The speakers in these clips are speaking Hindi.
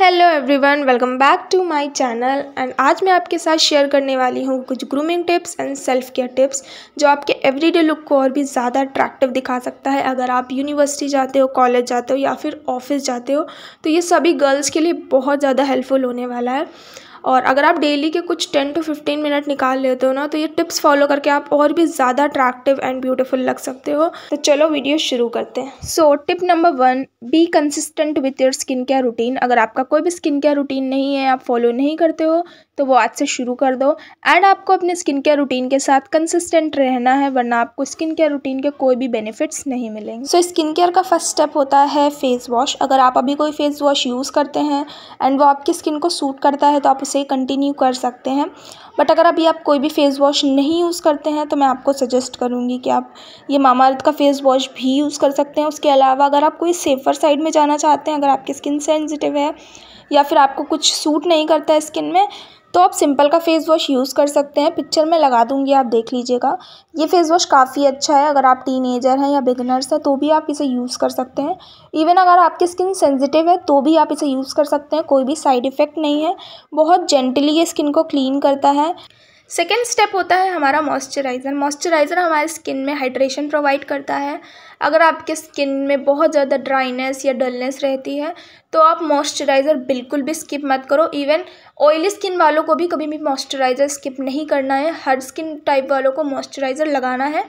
hello everyone welcome back to my channel and आज मैं आपके साथ शेयर करने वाली हूँ कुछ grooming tips and self care tips जो आपके एवरीडे लुक को और भी ज़्यादा अट्रैक्टिव दिखा सकता है अगर आप यूनिवर्सिटी जाते हो कॉलेज जाते हो या फिर ऑफिस जाते हो तो ये सभी गर्ल्स के लिए बहुत ज़्यादा हेल्पफुल होने वाला है और अगर आप डेली के कुछ टेन टू फिफ्टीन मिनट निकाल लेते हो ना तो ये टिप्स फॉलो करके आप और भी ज़्यादा अट्रैक्टिव एंड ब्यूटीफुल लग सकते हो तो चलो वीडियो शुरू करते हैं so tip number one be consistent with your skin care routine अगर आपका कोई भी स्किन केयर रूटीन नहीं है आप फॉलो नहीं करते हो तो वो आज से शुरू कर दो एंड आपको अपने स्किन केयर रूटीन के साथ कंसिस्टेंट रहना है वरना आपको स्किन केयर रूटीन के कोई भी बेनिफिट्स नहीं मिलेंगे सो स्किन केयर का फर्स्ट स्टेप होता है फेस वॉश अगर आप अभी कोई फेस वॉश यूज़ करते हैं एंड वो आपकी स्किन को सूट करता है तो आप उसे कंटिन्यू कर सकते हैं बट अगर अभी आप कोई भी फेस वॉश नहीं यूज़ करते हैं तो मैं आपको सजेस्ट करूँगी कि आप ये मामाअर्थ का फेस वॉश भी यूज़ कर सकते हैं उसके अलावा अगर आप कोई सेफ़र साइड में जाना चाहते हैं अगर आपकी स्किन सेंसिटिव है या फिर आपको कुछ सूट नहीं करता है स्किन में तो आप सिंपल का फेस वॉश यूज़ कर सकते हैं पिक्चर में लगा दूंगी आप देख लीजिएगा ये फेस वॉश काफ़ी अच्छा है अगर आप टीन हैं या बिगनर्स हैं तो भी आप इसे यूज़ कर सकते हैं इवन अगर आपकी स्किन सेंसिटिव है तो भी आप इसे यूज़ कर सकते हैं कोई भी साइड इफ़ेक्ट नहीं है बहुत जेंटली ये स्किन को क्लीन करता है सेकेंड स्टेप होता है हमारा मॉइस्चराइज़र मॉइस्चराइज़र हमारे स्किन में हाइड्रेशन प्रोवाइड करता है अगर आपके स्किन में बहुत ज़्यादा ड्राइनेस या डलनेस रहती है तो आप मॉइस्चराइज़र बिल्कुल भी स्किप मत करो इवन ऑयली स्किन वालों को भी कभी भी मॉइस्चराइज़र स्किप नहीं करना है हर स्किन टाइप वालों को मॉइस्चराइज़र लगाना है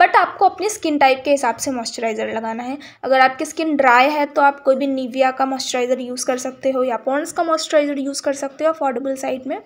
बट आपको अपनी स्किन टाइप के हिसाब से मॉइस्चराइज़र लगाना है अगर आपकी स्किन ड्राई है तो आप कोई भी निविया का मॉइस्चराइज़र यूज़ कर सकते हो या पॉन्स का मॉइस्चराइज़र यूज़ कर सकते हो अफोर्डेबल साइड में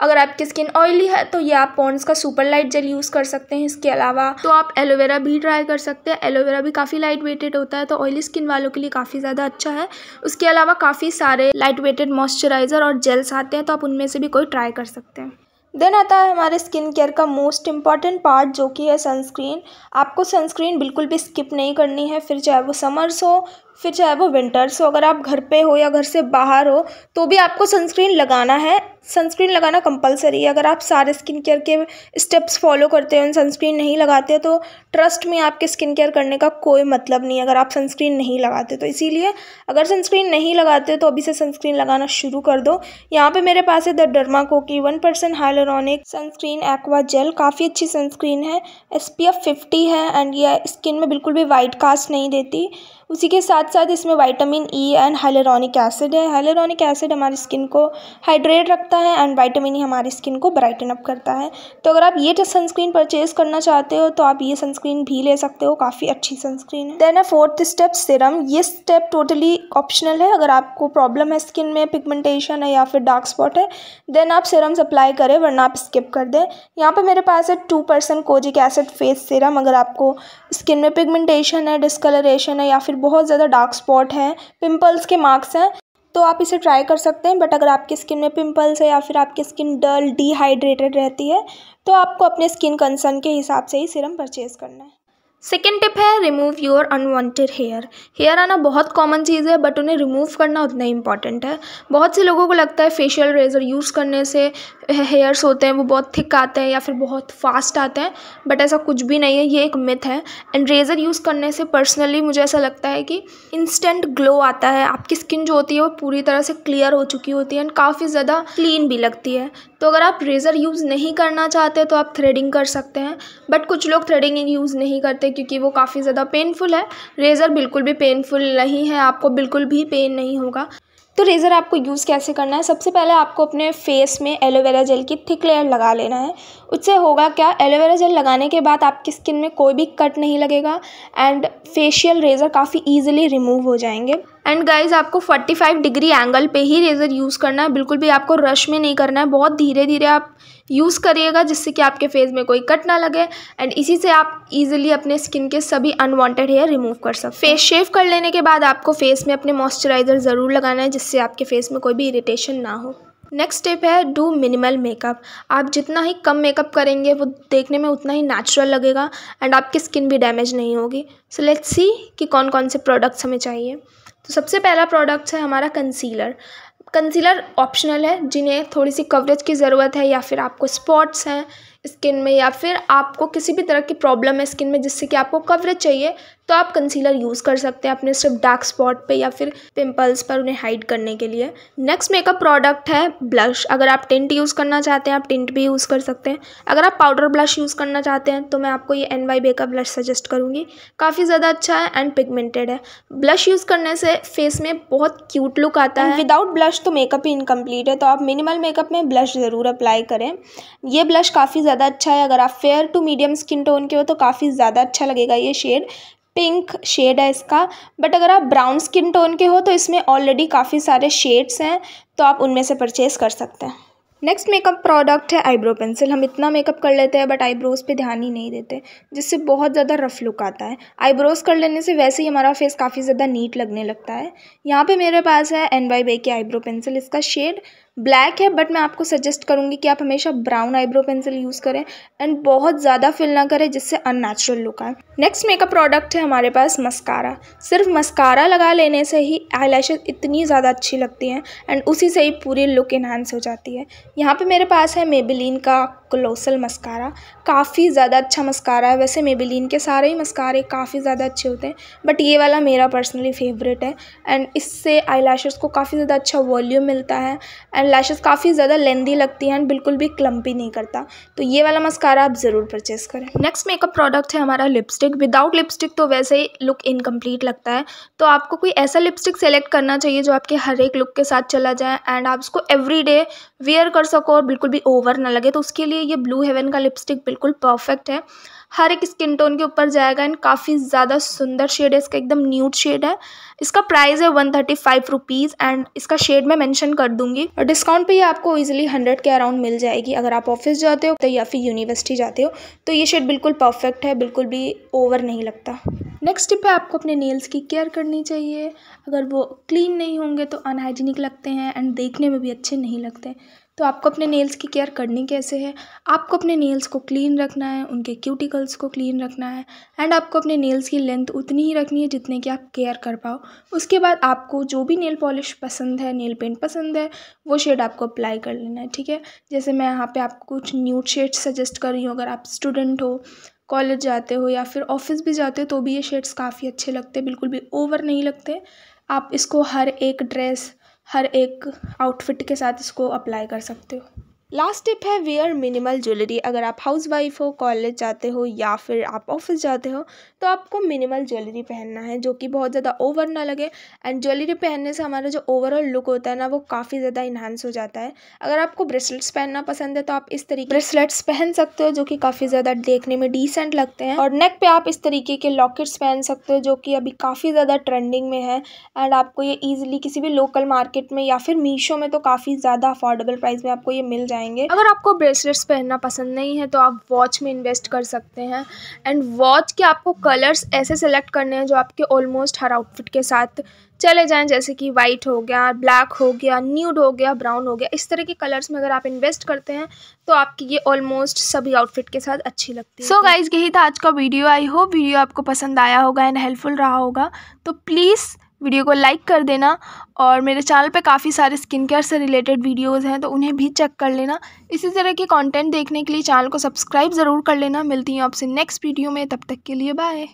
अगर आपकी स्किन ऑयली है तो ये आप पॉन्स का सुपर लाइट जेल यूज़ कर सकते हैं इसके अलावा तो आप एलोवेरा भी ट्राई कर सकते हैं एलोवेरा भी काफ़ी लाइट वेटेड होता है तो ऑयली स्किन वालों के लिए काफ़ी ज़्यादा अच्छा है उसके अलावा काफ़ी सारे लाइट वेटेड मॉइस्चराइज़र और जेल्स आते हैं तो आप उनमें से भी कोई ट्राई कर सकते हैं देन आता है हमारे स्किन केयर का मोस्ट इम्पॉर्टेंट पार्ट जो कि है सनस्क्रीन आपको सनस्क्रीन बिल्कुल भी स्किप नहीं करनी है फिर चाहे वो समर्स हो फिर चाहे वो विंटर्स हो अगर आप घर पे हो या घर से बाहर हो तो भी आपको सनस्क्रीन लगाना है सनस्क्रीन लगाना कंपलसरी है अगर आप सारे स्किन केयर के स्टेप्स फॉलो करते हो सनस्क्रीन नहीं लगाते तो ट्रस्ट में आपके स्किन केयर करने का कोई मतलब नहीं अगर आप सनस्क्रीन नहीं लगाते तो इसीलिए अगर सनस्क्रीन नहीं लगाते तो अभी से सनस्क्रीन लगाना शुरू कर दो यहाँ पर मेरे पास है द डर्मा को की one percent hyaluronic sunscreen aqua gel काफ़ी अच्छी सनस्क्रीन है एस पी एफ फिफ्टी है एंड यह स्किन में बिल्कुल भी वाइट कास्ट नहीं देती उसी के साथ साथ इसमें vitamin E and hyaluronic acid है हाइलरॉनिक एसिड हमारी स्किन को हाइड्रेट रखता है एंड वाइटामिन ई हमारी स्किन को ब्राइटन अप करता है तो अगर आप ये सनस्क्रीन परचेज करना चाहते हो तो आप ये सनस्क्रीन भी ले सकते हो काफ़ी अच्छी सनस्क्रीन है देन है फोर्थ स्टेप सिरम ये स्टेप टोटली ऑप्शनल है अगर आपको प्रॉब्लम है स्किन में पिगमेंटेशन है या फिर डार्क स्पॉट है देन आप सिरम अप्लाई करें वरना आप स्किप कर दें यहाँ पर मेरे पास है two percent kojic acid face serum अगर आपको स्किन में पिगमेंटेशन है डिस्कलरेशन है या फिर बहुत ज़्यादा डार्क स्पॉट हैं पिंपल्स के मार्क्स हैं तो आप इसे ट्राई कर सकते हैं बट अगर आपकी स्किन में पिंपल्स है या फिर आपकी स्किन डल डिहाइड्रेटेड रहती है तो आपको अपने स्किन कंसर्न के हिसाब से ही सिरम परचेज़ करना है सेकेंड टिप है remove your unwanted hair hair आना बहुत कॉमन चीज़ है बट उन्हें रिमूव करना उतना ही इंपॉर्टेंट है बहुत से लोगों को लगता है फेशियल रेजर यूज़ करने से हेयर्स होते हैं वो बहुत थिक आते हैं या फिर बहुत फास्ट आते हैं बट ऐसा कुछ भी नहीं है ये एक मिथ है एंड रेज़र यूज़ करने से पर्सनली मुझे ऐसा लगता है कि इंस्टेंट ग्लो आता है आपकी स्किन जो होती है वो पूरी तरह से क्लियर हो चुकी होती है एंड काफ़ी ज़्यादा क्लीन भी लगती है तो अगर आप रेज़र यूज़ नहीं करना चाहते तो आप थ्रेडिंग कर सकते हैं बट कुछ लोग थ्रेडिंग यूज़ नहीं करते क्योंकि वो काफ़ी ज़्यादा पेनफुल है रेज़र बिल्कुल भी पेनफुल नहीं है आपको बिल्कुल भी पेन नहीं होगा तो रेज़र आपको यूज़ कैसे करना है सबसे पहले आपको अपने फेस में एलोवेरा जेल की थिक लेयर लगा लेना है उससे होगा क्या एलोवेरा जेल लगाने के बाद आपकी स्किन में कोई भी कट नहीं लगेगा एंड फेशियल रेज़र काफ़ी ईजिली रिमूव हो जाएंगे एंड गाइज आपको 45 डिग्री एंगल पे ही रेज़र यूज़ करना है बिल्कुल भी आपको रश में नहीं करना है बहुत धीरे धीरे आप यूज़ करिएगा जिससे कि आपके फेस में कोई कट ना लगे एंड इसी से आप इजीली अपने स्किन के सभी अनवांटेड हेयर रिमूव कर सकते फेस शेव कर लेने के बाद आपको फेस में अपने मॉइस्चराइज़र ज़रूर लगाना है जिससे आपके फेस में कोई भी इरीटेशन ना हो नेक्स्ट स्टेप है डू मिनिमल मेकअप आप जितना ही कम मेकअप करेंगे वो देखने में उतना ही नेचुरल लगेगा एंड आपकी स्किन भी डैमेज नहीं होगी सो लेट्स सी कि कौन कौन से प्रोडक्ट्स हमें चाहिए तो सबसे पहला प्रोडक्ट है हमारा कंसीलर कंसीलर ऑप्शनल है जिन्हें थोड़ी सी कवरेज की ज़रूरत है या फिर आपको स्पॉट्स हैं स्किन में या फिर आपको किसी भी तरह की प्रॉब्लम है स्किन में जिससे कि आपको कवरेज चाहिए तो आप कंसीलर यूज़ कर सकते हैं अपने सिर्फ डार्क स्पॉट पे या फिर पिंपल्स पर उन्हें हाइड करने के लिए नेक्स्ट मेकअप प्रोडक्ट है ब्लश अगर आप टिंट यूज़ करना चाहते हैं आप टिंट भी यूज़ कर सकते हैं अगर आप पाउडर ब्लश यूज़ करना चाहते हैं तो मैं आपको ये एन वाई बेकअप ब्लश सजेस्ट करूँगी काफ़ी ज़्यादा अच्छा है एंड पिगमेंटेड है ब्लश यूज़ करने से फेस में बहुत क्यूट लुक आता है विदाउट ब्लश तो मेकअप ही इनकम्प्लीट है तो आप मिनिमल मेकअप में ब्लश ज़रूर अप्लाई करें यह ब्लश काफ़ी ज़्यादा अच्छा है अगर आप fair to medium skin tone के हो तो काफ़ी ज़्यादा अच्छा लगेगा ये शेड पिंक शेड है इसका बट अगर आप ब्राउन स्किन टोन के हो तो इसमें ऑलरेडी काफ़ी सारे शेड्स हैं तो आप उनमें से परचेज कर सकते हैं नेक्स्ट मेकअप प्रोडक्ट है आईब्रो पेंसिल हम इतना मेकअप कर लेते हैं बट आईब्रोज़ पे ध्यान ही नहीं देते जिससे बहुत ज़्यादा रफ लुक आता है आईब्रोज़ कर लेने से वैसे ही हमारा फेस काफ़ी ज़्यादा नीट लगने लगता है यहाँ पे मेरे पास है एन वाई बे की आईब्रो पेंसिल इसका शेड ब्लैक है बट मैं आपको सजेस्ट करूँगी कि आप हमेशा ब्राउन आईब्रो पेंसिल यूज़ करें एंड बहुत ज़्यादा फिल ना करें जिससे अननेचुरल लुक आए नेक्स्ट मेकअप प्रोडक्ट है हमारे पास मस्कारा सिर्फ मस्कारा लगा लेने से ही आई इतनी ज़्यादा अच्छी लगती हैं एंड उसी से ही पूरी लुक इन्हांस हो जाती है यहाँ पर मेरे पास है मेबिलीन का क्लोसल मस्कारा काफ़ी ज़्यादा अच्छा मस्कारा है वैसे मेबिलीन के सारे ही मस्कारे काफ़ी ज़्यादा अच्छे होते हैं बट ये वाला मेरा पर्सनली फेवरेट है एंड इससे आई को काफ़ी ज़्यादा अच्छा वॉल्यूम मिलता है एंड लैशेज़ काफ़ी ज़्यादा लेंदी लगती हैं एंड बिल्कुल भी क्लम्पी नहीं करता तो ये वाला मस्कारा आप ज़रूर परचेस करें नेक्स्ट मेकअप प्रोडक्ट है हमारा लिपस्टिक विदाउट लिपस्टिक तो वैसे ही लुक इनकम्प्लीट लगता है तो आपको कोई ऐसा लिपस्टिक सेलेक्ट करना चाहिए जो आपके हर एक लुक के साथ चला जाए एंड आप उसको एवरी डे वेयर कर सको और बिल्कुल भी ओवर ना लगे तो उसके लिए ये ब्लू हेवन का लिपस्टिक बिल्कुल परफेक्ट है हर एक स्किन टोन के ऊपर जाएगा एंड काफ़ी ज़्यादा सुंदर शेड है इसका एकदम न्यूट शेड है इसका प्राइस है one thirty five rupees and इसका शेड मैं मेंशन कर दूंगी और डिस्काउंट पे ये आपको इजीली हंड्रेड के अराउंड मिल जाएगी अगर आप ऑफिस जाते हो तो या फिर यूनिवर्सिटी जाते हो तो ये शेड बिल्कुल परफेक्ट है बिल्कुल भी ओवर नहीं लगता नेक्स्ट टिप है आपको अपने नेल्स की केयर करनी चाहिए अगर वो क्लीन नहीं होंगे तो अनहाइजीनिक लगते हैं एंड देखने में भी अच्छे नहीं लगते तो आपको अपने नेल्स की केयर करनी कैसे है आपको अपने नेल्स को क्लीन रखना है उनके क्यूटिकल्स को क्लीन रखना है एंड आपको अपने नेल्स की लेंथ उतनी ही रखनी है जितने की आप केयर कर पाओ उसके बाद आपको जो भी नेल पॉलिश पसंद है नेल पेंट पसंद है वो शेड आपको अप्लाई कर लेना है ठीक है जैसे मैं यहाँ पर आपको कुछ न्यू शेड सजेस्ट कर रही हूँ अगर आप स्टूडेंट हो कॉलेज जाते हो या फिर ऑफिस भी जाते हो तो भी ये शेड्स काफ़ी अच्छे लगते हैं बिल्कुल भी ओवर नहीं लगते आप इसको हर एक ड्रेस हर एक आउटफिट के साथ इसको अप्लाई कर सकते हो लास्ट टिप है वेयर मिनिमल ज्वेलरी अगर आप हाउस वाइफ हो कॉलेज जाते हो या फिर आप ऑफिस जाते हो तो आपको मिनिमल ज्वेलरी पहनना है जो कि बहुत ज़्यादा ओवर ना लगे एंड ज्वेलरी पहनने से हमारा जो ओवरऑल लुक होता है ना वो काफ़ी ज़्यादा इन्हांस हो जाता है अगर आपको ब्रेसलेट्स पहनना पसंद है तो आप इस तरीके ब्रेसलेट्स पहन सकते हो जो कि काफ़ी ज़्यादा देखने में डिसेंट लगते हैं और नेक पर आप इस तरीके के लॉकेट्स पहन सकते हो जो कि अभी काफ़ी ज़्यादा ट्रेंडिंग में है एंड आपको ये ईजिली किसी भी लोकल मार्केट में या फिर मीशो में तो काफ़ी ज़्यादा अफोर्डेबल प्राइस में आपको ये मिल जाए जाएंगे अगर आपको ब्रेसलेट्स पहनना पसंद नहीं है तो आप वॉच में इन्वेस्ट कर सकते हैं एंड वॉच के आपको कलर्स ऐसे सेलेक्ट करने हैं जो आपके ऑलमोस्ट हर आउटफिट के साथ चले जाएं जैसे कि वाइट हो गया ब्लैक हो गया न्यूड हो गया ब्राउन हो गया इस तरह के कलर्स में अगर आप इन्वेस्ट करते हैं तो आपकी ये ऑलमोस्ट सभी आउटफिट के साथ अच्छी लगती है सो गाइज यही था आज का वीडियो आई होप वीडियो आपको पसंद आया होगा एंड हेल्पफुल रहा होगा तो प्लीज़ वीडियो को लाइक कर देना और मेरे चैनल पे काफ़ी सारे स्किन केयर से रिलेटेड वीडियोस हैं तो उन्हें भी चेक कर लेना इसी तरह के कंटेंट देखने के लिए चैनल को सब्सक्राइब ज़रूर कर लेना मिलती हूँ आपसे नेक्स्ट वीडियो में तब तक के लिए बाय